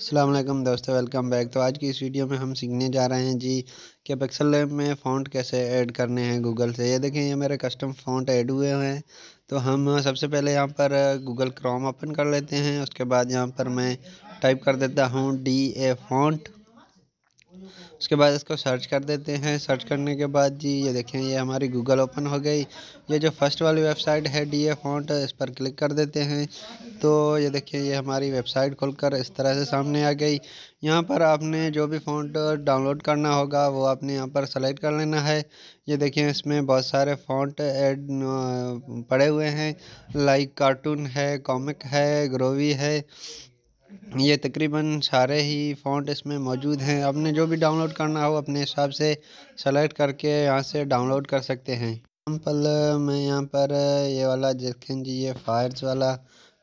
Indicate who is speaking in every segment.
Speaker 1: अल्लाम दोस्तों welcome back तो आज की इस वीडियो में हम सीखने जा रहे हैं जी कि पिक्सल लैब में फ़ॉन्ट कैसे ऐड करने हैं गूगल से ये देखें ये मेरे कस्टम फ़ॉन्ट ऐड हुए हैं तो हम सबसे पहले यहाँ पर गूगल क्रोम ओपन कर लेते हैं उसके बाद यहाँ पर मैं टाइप कर देता हूँ डी ए फॉन्ट उसके बाद इसको सर्च कर देते हैं सर्च करने के बाद जी ये देखें ये हमारी गूगल ओपन हो गई ये जो फर्स्ट वाली वेबसाइट है डी ए फॉन्ट इस पर क्लिक कर देते हैं तो ये देखें ये हमारी वेबसाइट खुलकर इस तरह से सामने आ गई यहाँ पर आपने जो भी फ़ॉन्ट डाउनलोड करना होगा वो आपने यहाँ पर सेलेक्ट कर लेना है ये देखें इसमें बहुत सारे फ़ॉन्ट एड पड़े हुए हैं लाइक कार्टून है कॉमिक है ग्रोवी है हम्म। ये तकरीबन सारे ही फ़ॉन्ट इसमें मौजूद हैं आपने जो भी डाउनलोड करना हो अपने हिसाब से सेलेक्ट करके यहाँ से डाउनलोड कर सकते हैं एग्जाम्पल मैं यहाँ पर ये वाला देखें जी ये फायर्स वाला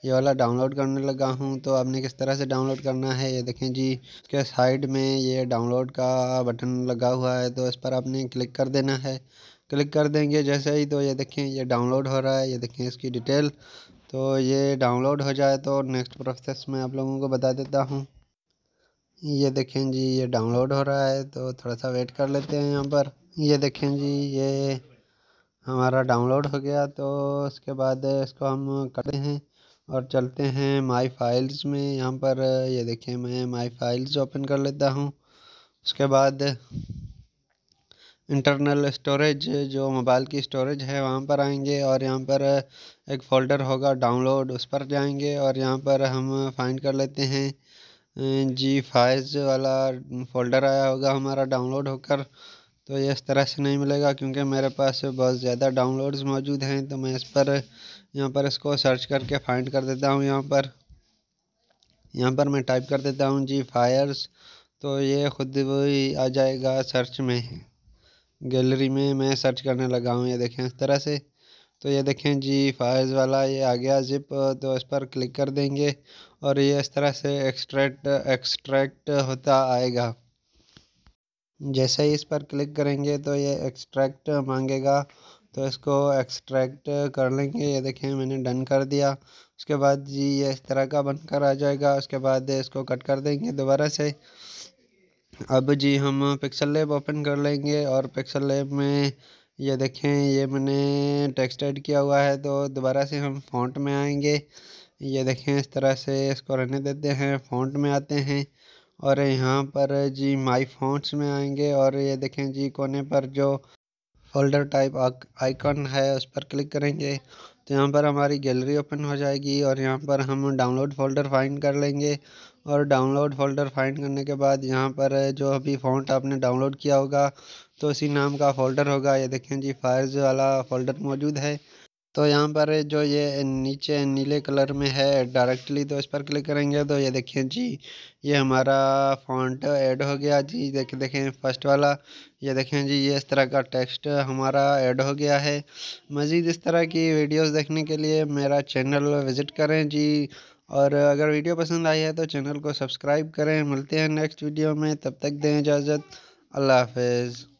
Speaker 1: ये वाला डाउनलोड करने लगा हूँ तो आपने किस तरह से डाउनलोड करना है ये देखें जी इसके साइड में ये डाउनलोड का बटन लगा हुआ है तो इस पर आपने क्लिक कर देना है क्लिक कर देंगे जैसे ही तो ये देखें ये डाउनलोड हो रहा है ये देखें इसकी डिटेल तो ये डाउनलोड हो जाए तो नेक्स्ट प्रोसेस में आप लोगों को बता देता हूँ ये देखें जी ये डाउनलोड हो रहा है तो थोड़ा सा वेट कर लेते हैं यहाँ पर ये देखें जी ये हमारा डाउनलोड हो गया तो उसके बाद इसको हम करते हैं और चलते हैं माई फाइल्स में यहाँ पर ये देखें मैं माई फाइल्स ओपन कर लेता हूँ उसके बाद इंटरनल स्टोरेज जो मोबाइल की स्टोरेज है वहाँ पर आएंगे और यहाँ पर एक फ़ोल्डर होगा डाउनलोड उस पर जाएंगे और यहाँ पर हम फाइंड कर लेते हैं जी अं, फाइज वाला फ़ोल्डर आया होगा हमारा डाउनलोड होकर तो ये इस तरह से नहीं मिलेगा क्योंकि मेरे पास बहुत ज़्यादा डाउनलोड्स मौजूद हैं तो मैं इस पर यहाँ पर इसको सर्च करके फाइंड कर देता हूँ यहाँ पर यहाँ पर मैं टाइप कर देता हूँ जी फायर्स तो ये ख़ुद वही आ जाएगा सर्च में गैलरी में मैं सर्च करने लगा हूँ ये देखें इस तरह से तो ये देखें जी फाइज वाला ये आ गया जिप तो इस पर क्लिक कर देंगे और ये इस तरह से एक्सट्रैक्ट एक्सट्रैक्ट होता आएगा जैसे ही इस पर क्लिक करेंगे तो ये एक्सट्रैक्ट मांगेगा तो इसको एक्सट्रैक्ट कर लेंगे ये देखें मैंने डन कर दिया उसके बाद जी ये इस तरह का बनकर आ जाएगा उसके बाद इसको कट कर देंगे दोबारा से अब जी हम पिक्सल लेप ओपन कर लेंगे और पिक्सल लेब में ये देखें ये मैंने टेक्स्ट ऐड किया हुआ है तो दोबारा से हम फॉन्ट में आएंगे ये देखें इस तरह से इसको रहने देते हैं फॉन्ट में आते हैं और यहाँ पर जी माई फॉन्ट्स में आएंगे और ये देखें जी कोने पर जो फोल्डर टाइप आइकॉन है उस पर क्लिक करेंगे तो यहाँ पर हमारी गैलरी ओपन हो जाएगी और यहाँ पर हम डाउनलोड फोल्डर फाइंड कर लेंगे और डाउनलोड फोल्डर फाइंड करने के बाद यहाँ पर जो अभी फ़ॉन्ट आपने डाउनलोड किया होगा तो उसी नाम का फ़ोल्डर होगा ये देखें जी फायर्स वाला फ़ोल्डर मौजूद है तो यहाँ पर जो ये नीचे नीले कलर में है डायरेक्टली तो इस पर क्लिक करेंगे तो ये देखिए जी ये हमारा फॉन्ट ऐड हो गया जी देख देखें फर्स्ट वाला ये देखें जी ये इस तरह का टेक्स्ट हमारा ऐड हो गया है मज़ीद इस तरह की वीडियोस देखने के लिए मेरा चैनल विज़िट करें जी और अगर वीडियो पसंद आई है तो चैनल को सब्सक्राइब करें मिलते हैं नेक्स्ट वीडियो में तब तक दें इजाज़त अल्लाह हाफिज़